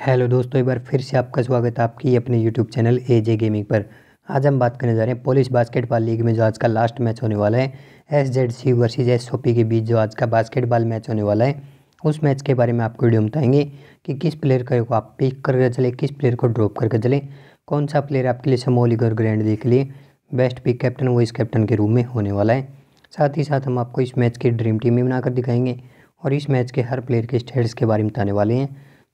hello दोस्तों एक बार फिर से आपका स्वागत है आपकी अपने YouTube channel A J gaming पर आज हम बात करने जा रहे हैं पोलिश बास्केटबॉल लीग में जो आज का लास्ट मैच होने वाला है S Z C versus S O P के बीच जो आज का बास्केटबॉल मैच होने वाला है उस मैच के बारे में आपको वीडियो बताएंगे कि किस प्लेयर को आप पिक करके चले किस प्लेयर को ड्रॉप करके चले कौन सा प्लेयर आपके लिए समोली और ग्रैंड देख के लिए बेस्ट पिक कैप्टन वो इस कैप्टन के रूम में होने वाला है साथ ही साथ हम आपको इस मैच की ड्रीम टीम भी बनाकर दिखाएंगे और इस मैच के हर प्लेयर के स्टेट्स के बारे में बताने वाले हैं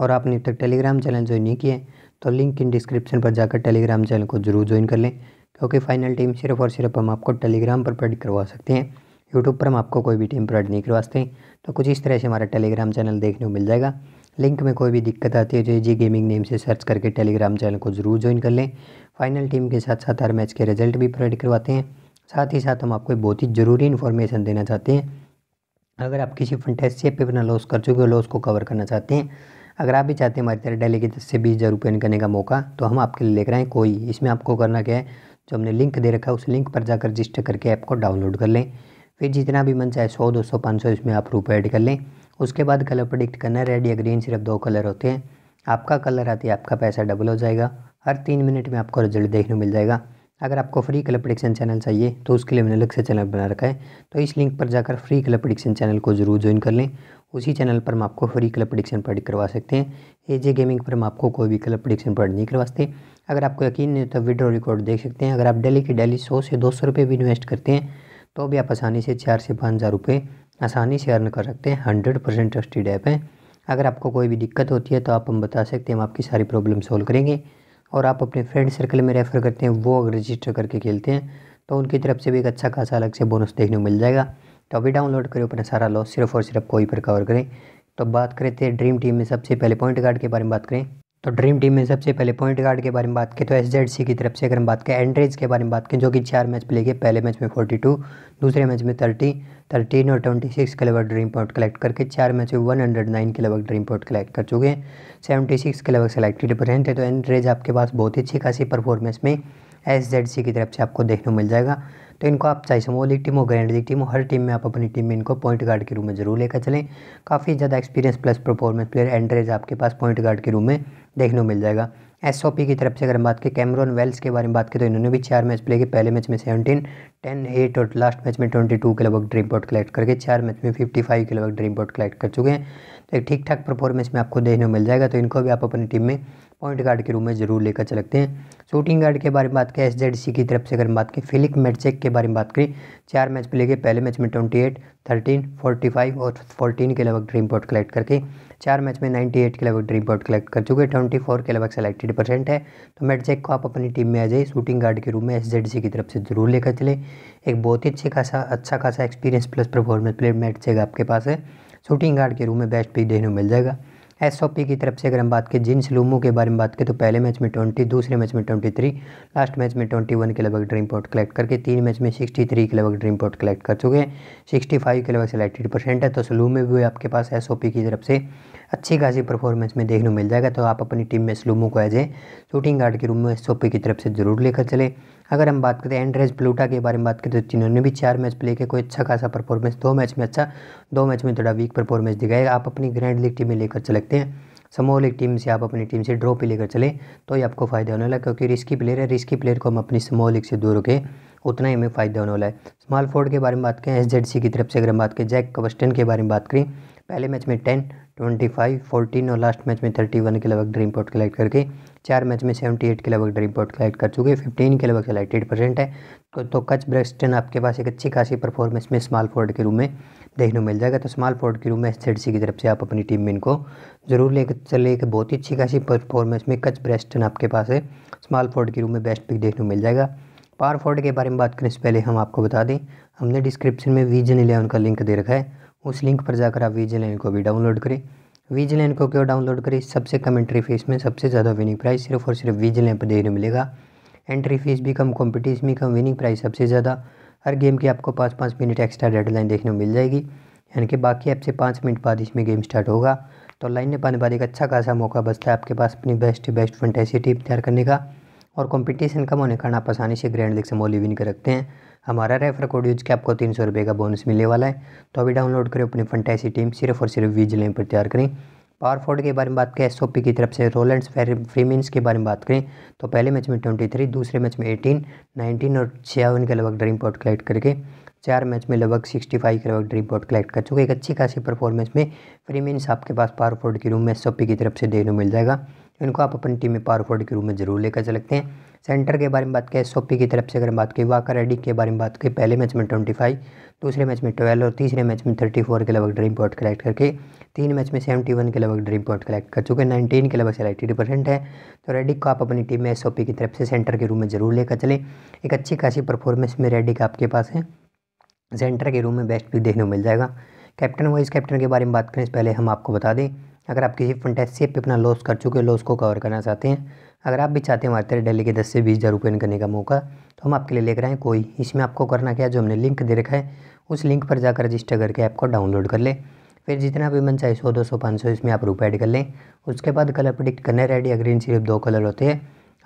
और आपने अब तक टेलीग्राम चैनल ज्वाइन नहीं किए तो लिंक इन डिस्क्रिप्शन पर जाकर टेलीग्राम चैनल को ज़रूर ज्वाइन कर लें क्योंकि फाइनल टीम सिर्फ और सिर्फ हम आपको टेलीग्राम पर प्रेड करवा सकते हैं यूट्यूब पर हम आपको कोई भी टीम प्रेड नहीं करवा सकते तो कुछ इस तरह से हमारा टेलीग्राम चैनल देखने को मिल जाएगा लिंक में कोई भी दिक्कत आती है तो जी गेमिंग नेम से सर्च करके टेलीग्राम चैनल को ज़रूर ज्वाइन कर लें फाइनल टीम के साथ साथ हर मैच के रिजल्ट भी प्रोवाइड करवाते हैं साथ ही साथ हम आपको बहुत ही ज़रूरी इन्फॉर्मेशन देना चाहते हैं अगर आप किसी फंटेसी पे अपना लॉस कर चुके हो लॉस को कवर करना चाहते हैं अगर आप भी चाहते हैं हमारी तरह डेली के दस से बीस हज़ार रुपये करने का मौका तो हम आपके लिए लेकर आए कोई इसमें आपको करना क्या है जो हमने लिंक दे रखा है उस लिंक पर जाकर रजिस्टर करके ऐप को डाउनलोड कर लें फिर जितना भी मन चाहे सौ दो सौ पाँच सौ इसमें आप रुपये ऐड कर लें उसके बाद कलर प्रोडिक्ट करना रेड या ग्रीन सिर्फ दो कलर होते हैं आपका कलर आते ही आपका पैसा डबल हो जाएगा हर तीन मिनट में आपको रिजल्ट देखने मिल जाएगा अगर आपको फ्री कलर प्रडिक्शन चैनल चाहिए तो उसके लिए मैंने अलग से चैनल बना रखा है तो इस लिंक पर जाकर फ्री कलर प्रडिक्शन चैनल को ज़रूर ज्वाइन कर लें उसी चैनल पर हम आपको फ्री कलर प्रडिक्शन पढ़ करवा सकते हैं ए जे गेमिंग पर हम आपको कोई भी कलर प्रडिक्शन पढ़ नहीं करवा सकते अगर आपको यकीन नहीं तो विड्रो रिकॉर्ड देख सकते हैं अगर आप डेली की डेली सौ से दो सौ भी इन्वेस्ट करते हैं तो भी आप आसानी से चार से पाँच हज़ार रुपये आसानी से अर्न कर सकते हैं हंड्रेड परसेंट ट्रस्टेड ऐप है अगर आपको कोई भी दिक्कत होती है तो आप हम बता सकते हैं हम आपकी सारी प्रॉब्लम सॉल्व करेंगे और आप अपने फ्रेंड सर्कल में रेफ़र करते हैं वो अगर रजिस्टर करके खेलते हैं तो उनकी तरफ से भी एक अच्छा खासा अलग से बोनस देखने को मिल जाएगा तो अभी डाउनलोड करें अपना सारा लॉस सिर्फ और सिर्फ कोई पर कवर करें तो बात करें थे ड्रीम टीम में सबसे पहले पॉइंट गार्ड के बारे में बात करें तो ड्रीम टीम में सबसे पहले पॉइंट गार्ड के बारे में बात करें तो एस की तरफ से अगर हम बात करें एंड्रेज के बारे में बात करें जो कि चार मैच प्ले किए पहले मैच में 42 दूसरे मैच में 30 13 और 26 के लगभग ड्रीम पॉइंट कलेक्ट करके चार मैच में 109 के लगभग ड्रीम पॉइंट कलेक्ट कर चुके हैं सेवेंटी सिक्स के लगभग सेलेक्टेड पर हैं तो एंड्रेज आपके पास बहुत ही अच्छी खासी परफॉर्मेंस में एस की तरफ से आपको देखने को मिल जाएगा तो इनको आप चाहे समूह टीम हो ग्रैंड लीग टीम हो हर टीम में आप अपनी टीम में इनको पॉइंट गार्ड के रूम में जरूर लेकर चलें काफ़ी ज़्यादा एक्सपीरियंस प्लस परफॉर्मेंस प्लेयर एंड्रेज आपके पास पॉइंट गार्ड के रूम में देखने को मिल जाएगा एस की तरफ से अगर हम बात करें कैमरोन वेल्स के बारे में बात करें तो इन्होंने भी चार मैच प्ले किए पहले मैच में सेवनटीन टेन एट और लास्ट मैच में ट्वेंटी टू के लगभग ड्रीम पॉट कलेक्ट करके चार मैच में फिफ्टी फाइव के लगभग ड्रीम पॉट कलेक्ट कर चुके हैं तो एक ठीक ठाक परफॉर्मेंस में आपको देखने को मिल जाएगा तो इनको भी आप अपनी टीम में पॉइंट गार्ड के रूप में जरूर लेकर चलते हैं शूटिंग गार्ड के बारे में बात करें एस की तरफ से अगर हम बात करें फिलिक मेटचेक के बारे में बात करें चार मैच प्ले के पहले मैच में twenty eight thirteen forty five और फोर्टीन के लगभग ड्रीम पॉइंट कलेक्ट करके चार मैच में नाइन्टी एट के लगभग ड्रीम पॉइंट कलेक्ट कर चुके ट्वेंटी फोर के लगभग सेलेक्टेड परसेंट है तो मेटचेक को आप अपनी टीम में आ जाइए शूटिंग गार्ड के रूप में एस की तरफ से जरूर लेकर चले एक बहुत ही अच्छे खासा अच्छा खासा एक्सपीरियंस प्लस परफॉर्मेंस प्लेयर मेटचेक आपके पास है शूटिंग गार्ड के रूप में बेस्ट पिक देखने को मिल जाएगा पी की तरफ से अगर हम बात करें जिन सलूमो के बारे में बात करें तो पहले मैच में ट्वेंटी दूसरे मैच में ट्वेंटी थ्री लास्ट मैच में ट्वेंटी वन के लगभग ड्रीम पॉट कलेक्ट करके तीन मैच में सिक्सटी थ्री के लगभग ड्रीम पॉट कलेक्ट कर चुके हैं सिक्सटी फाइव के लगभग सेलेक्टेड परसेंट है तो में भी आपके पास एस की तरफ से अच्छी खासी परफॉर्मेंस में देखने को मिल जाएगा तो आप अपनी टीम में स्लोमो को एज ए शूटिंग गार्ड के रूप में सोपे की तरफ से ज़रूर लेकर चले अगर हम बात करें एंड्रेज प्लूटा के बारे में बात करें तो जिन्होंने भी चार मैच प्ले के कोई अच्छा खासा परफॉर्मेंस दो मैच में अच्छा दो मैच में थोड़ा वीक परफॉर्मेंस दिखाएगा आप अपनी ग्रैंड लीग टीम में लेकर चलते हैं समूह लीग टीम से आप अपनी टीम से ड्रॉ पे लेकर चले तो ये आपको फ़ायदा होने वाला क्योंकि रिस्की प्लेयर है रिस्की प्लेयर को हम अपनी समूह लीग से दूर रखें उतना ही हमें फ़ायदा होने वाला है स्मॉल फोर्ड के बारे में बात करें एस की तरफ से अगर हम बात करें जैक कवस्टन के बारे में बात करें पहले मैच में टेन ट्वेंटी फाइव फोर्टीन और लास्ट मैच में थर्टी वन के लगभग ड्रीम पॉट कलेक्ट करके चार मैच में सेवेंटी एट के लगभग ड्रीम पॉट कलेक्ट कर चुके हैं फिफ्टीन के लगभग सेलेक्टेड एट परसेंट है तो, तो कच ब्रेस्टन आपके पास एक अच्छी खासी परफॉर्मेंस में स्मॉल फोर्ड के रूम में देखने को मिल जाएगा तो स्मॉल फोर्ड के रूम में एस की तरफ से आप अपनी टीम में इनको जरूर लेकर चले एक बहुत ही अच्छी खासी परफॉर्मेंस में कच ब्रेस्टन आपके पास है स्मॉल फोर्ड के रूम में बेस्ट पिक देखने को मिल जाएगा पावर फोर्ड के बारे में बात करने से पहले हम आपको बता दें हमने डिस्क्रिप्शन में वीजन इलेवन का लिंक दे रखा है उस लिंक पर जाकर आप वीजे लाइन को भी डाउनलोड करें वीजे लाइन को क्यों डाउनलोड करें सबसे कम एंट्री फीस में सबसे ज़्यादा विनिंग प्राइस सिर्फ और सिर्फ वीजे लाइन पर देखने मिलेगा एंट्री फीस भी कम कॉम्पिटिशन भी कम विनिंग प्राइस सबसे ज़्यादा हर गेम की आपको पाँच पाँच मिनट एक्स्ट्रा डेडलाइन देखने को मिल जाएगी यानी कि बाकी ऐप से पाँच मिनट बाद इसमें गेम स्टार्ट होगा तो लाइन में पाने बाद एक अच्छा खासा मौका बचता है आपके पास अपनी बेस्ट बेस्ट फंटेसी टीम तैयार करने का और कंपटीशन कम होने कारण आप आसानी से ग्रैंड लीग से मोली विन कर रखते हैं हमारा रेफर कोड यूज के आपको तीन सौ रुपये का बोनस मिलने वाला है तो अभी डाउनलोड करें अपनी फंटैसी टीम सिर्फ और सिर्फ वीज जिले पर तैयार करें पावर फोर्ड के बारे में बात करें एस की तरफ से रोलेंड्स फ्रीमिन्स के बारे में बात करें तो पहले मैच में ट्वेंटी थ्री दूसरे मैच में एटीन नाइनटीन और छियावन के लगभग ड्रीम पॉट कलेक्ट करके चार मैच में लगभग सिक्सटी फाइव के लगभग ड्रीम पॉट कलेक्ट कर चुके एक अच्छी खासी परफॉर्मेंस में फ्रीमिन्स आपके पास पावर फोर्ड के रूम में एस की तरफ से देखने मिल जाएगा इनको आप अपनी टीम में पावरफोर्ड के रूप में जरूर लेकर चल सकते हैं सेंटर के बारे में बात करें सोपी की तरफ से अगर बात करें वाकर रेडी के बारे में बात करें पहले मैच में ट्वेंटी फाइव दूसरे मैच में ट्वेल्व और तीसरे मैच में थर्टी फोर के लगभग ड्रीम पॉइंट कलेक्ट करके तीन मैच में सेवेंटी वन के लगभग ड्रीम पॉइंट कलेक्ट कर चुके हैं नाइनटीन के लगभग सेलेक्टेड परसेंट है तो रेडिक को आप अपनी टीम में एस की तरफ से सेंटर के रूम में जरूर लेकर चलें एक अच्छी खासी परफॉर्मेंस में रेडिक आपके पास है सेंटर के रूम में बेस्ट भी देखने को मिल जाएगा कैप्टन वाइस कैप्टन के बारे में बात करें पहले हम आपको बता दें अगर आप किसी फंटेसी पे अपना लॉस कर चुके हो लॉस को कवर करना चाहते हैं अगर आप भी चाहते हैं हमारे तरह डेली के दस से बीस हज़ार रुपये करने का मौका तो हम आपके लिए लेकर आएँ कोई इसमें आपको करना क्या जो हमने लिंक दे रखा है उस लिंक पर जाकर रजिस्टर करके ऐप को डाउनलोड कर लें फिर जितना भी मन चाहे सौ दो सौ पाँच सौ इसमें आप रुपये ऐड कर लें उसके बाद कलर प्रडिक्ट करने रेडी ग्रीन सिर्फ दो कलर होते हैं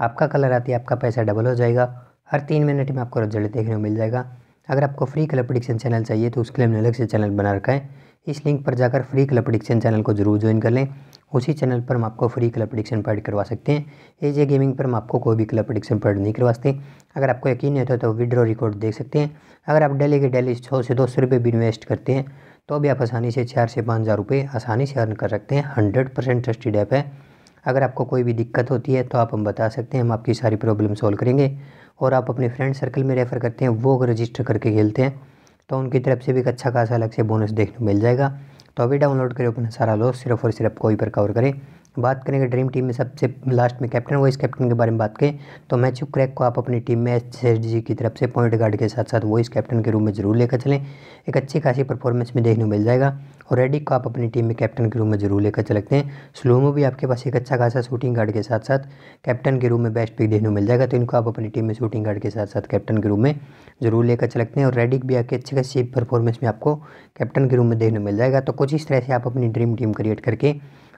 आपका कलर आती है आपका पैसा डबल हो जाएगा हर तीन मिनट में आपको रिजल्ट देखने को मिल जाएगा अगर आपको फ्री कलर प्रडिक्शन चैनल चाहिए तो उसके लिए हमने अलग से चैनल बना रखा है इस लिंक पर जाकर फ्री कलर प्रडिक्शन चैनल को जरूर ज्वाइन कर लें उसी चैनल पर हम आपको फ्री क्लब प्रडिक्शन पैड करवा सकते हैं एजे गेमिंग पर हम आपको कोई भी क्लब प्रडिक्शन पैड नहीं करवा सकते अगर आपको यकीन है तो, तो विड्रॉ रिकॉर्ड देख सकते हैं अगर आप डेली के डेली सौ से दो सौ रुपये भी इन्वेस्ट करते हैं तो भी आप आसानी से चार से पाँच हज़ार रुपये आसानी से अर्न कर सकते हैं हंड्रेड परसेंट ट्रस्टेड ऐप है अगर आपको कोई भी दिक्कत होती है तो आप हम बता सकते हैं हम आपकी सारी प्रॉब्लम सॉल्व करेंगे और आप अपने फ्रेंड सर्कल में रेफ़र करते हैं वो अगर रजिस्टर करके खेलते हैं तो उनकी तरफ से भी एक अच्छा खासा अलग से बोनस देखने को मिल जाएगा तो अभी डाउनलोड करें अपना सारा लॉस सिर्फ और सिर्फ कोई पर कवर करें बात करेंगे ड्रीम टीम में सबसे लास्ट में कैप्टन वॉइस कैप्टन के बारे में बात करें तो मैथ्यू क्रैक को आप अपनी टीम में एच की तरफ से पॉइंट गार्ड के साथ साथ वॉइस कैप्टन के रूप में जरूर लेकर चलें एक अच्छी खासी परफॉर्मेंस में देखने को मिल जाएगा और रेडिक को आप अपनी टीम में कैप्टन के रूप में जरूर लेकर चलते हैं स्लोमो भी आपके पास एक अच्छा खासा शूटिंग गार्ड के साथ साथ कैप्टन के रूप में बेस्ट पिक देखने को मिल जाएगा तो इनको आप अपनी टीम में शूटिंग गार्ड के साथ साथ कैप्टन के रूप में जरूर लेकर चलते हैं और रेडिक भी आपके अच्छी खासी परफॉर्मेंस में आपको कैप्टन के रूप में देखने को मिल जाएगा तो कुछ इस तरह से आप अपनी ड्रीम टीम क्रिएट करके